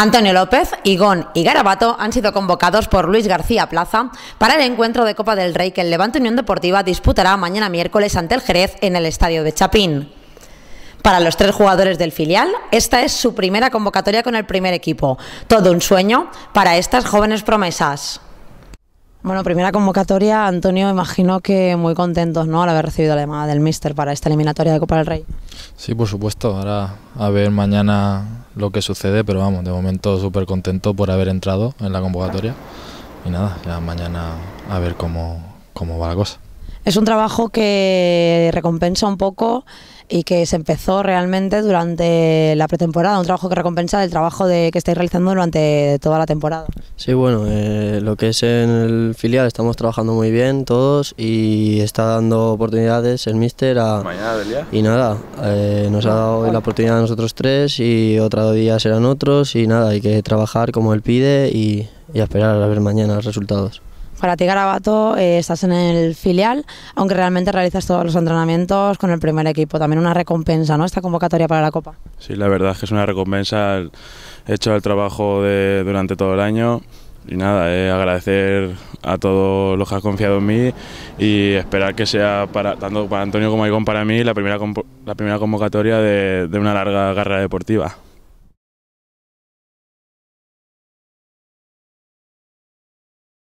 Antonio López, Igón y Garabato han sido convocados por Luis García Plaza para el encuentro de Copa del Rey que el Levante Unión Deportiva disputará mañana miércoles ante el Jerez en el Estadio de Chapín. Para los tres jugadores del filial, esta es su primera convocatoria con el primer equipo. Todo un sueño para estas jóvenes promesas. Bueno, primera convocatoria, Antonio, imagino que muy contentos, ¿no? Al haber recibido la llamada del míster para esta eliminatoria de Copa del Rey. Sí, por supuesto. Ahora a ver mañana lo que sucede, pero vamos, de momento súper contento por haber entrado en la convocatoria. Y nada, ya mañana a ver cómo, cómo va la cosa. Es un trabajo que recompensa un poco y que se empezó realmente durante la pretemporada, un trabajo que recompensa el trabajo de, que estáis realizando durante toda la temporada. Sí, bueno, eh, lo que es en el filial estamos trabajando muy bien todos y está dando oportunidades el míster Mañana del día. y nada, eh, nos ha dado la oportunidad a nosotros tres y otro día serán otros y nada, hay que trabajar como él pide y esperar a ver mañana los resultados. Para ti, Garabato, eh, estás en el filial, aunque realmente realizas todos los entrenamientos con el primer equipo. También una recompensa, ¿no? Esta convocatoria para la Copa. Sí, la verdad es que es una recompensa. He hecho el trabajo de, durante todo el año y nada, eh, agradecer a todos los que han confiado en mí y esperar que sea para, tanto para Antonio como para mí la primera, la primera convocatoria de, de una larga carrera deportiva.